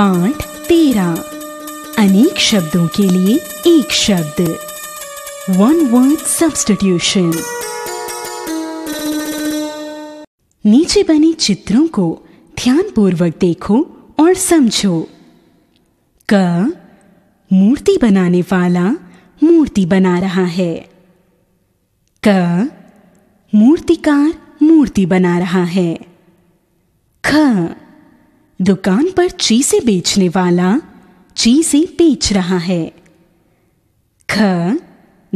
पाठ तेरा अनेक शब्दों के लिए एक शब्द वन वर्ड सब्सटीट्यूशन नीचे बने चित्रों को ध्यानपूर्वक देखो और समझो क मूर्ति बनाने वाला मूर्ति बना रहा है क मूर्तिकार मूर्ति बना रहा है ख दुकान पर चीजें बेचने वाला चीजें बेच रहा है ख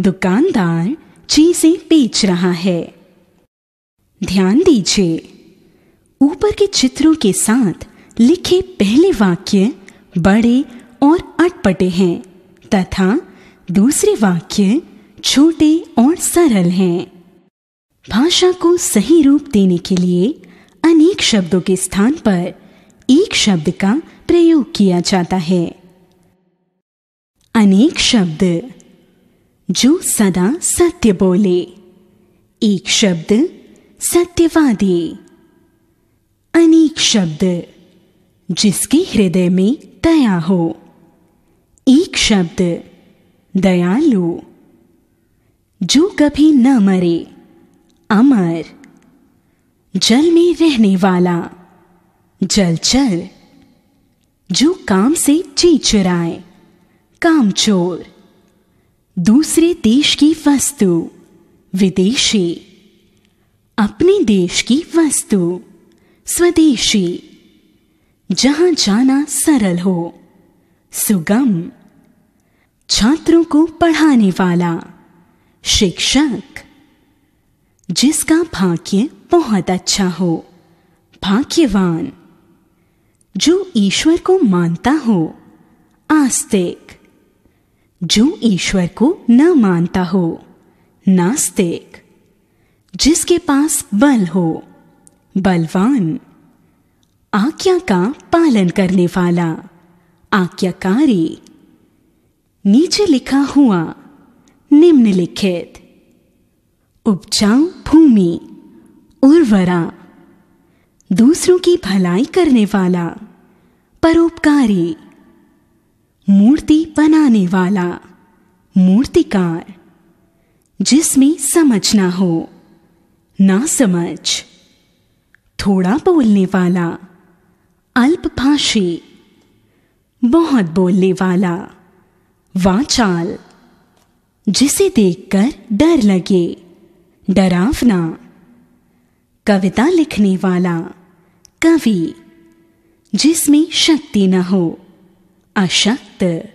दुकानदार चीजें बेच रहा है ध्यान दीजिए ऊपर के चित्रों के साथ लिखे पहले वाक्य बड़े और अटपटे हैं तथा दूसरे वाक्य छोटे और सरल हैं भाषा को सही रूप देने के लिए अनेक शब्दों के स्थान पर एक शब्द का प्रयोग किया जाता है अनेक शब्द जो सदा सत्य बोले एक शब्द सत्यवादी अनेक शब्द जिसके हृदय में दया हो एक शब्द दयालु जो कभी न मरे अमर जल में रहने वाला जलचर जो काम से ची चुराए कामचोर दूसरे देश की वस्तु विदेशी अपने देश की वस्तु स्वदेशी जहां जाना सरल हो सुगम छात्रों को पढ़ाने वाला शिक्षक जिसका भाग्य बहुत अच्छा हो भाग्यवान जो ईश्वर को मानता हो आस्तिक जो ईश्वर को न मानता हो नास्तिक जिसके पास बल हो बलवान आज्ञा का पालन करने वाला आज्ञाकारी नीचे लिखा हुआ निम्नलिखित उपजाऊ भूमि उर्वरा दूसरों की भलाई करने वाला परोपकारी मूर्ति बनाने वाला मूर्तिकार जिसमें समझ ना हो ना समझ थोड़ा बोलने वाला अल्पभाषी बहुत बोलने वाला वाचाल जिसे देखकर डर लगे डरावना कविता लिखने वाला कवि जिसमें शक्ति न हो अशक्त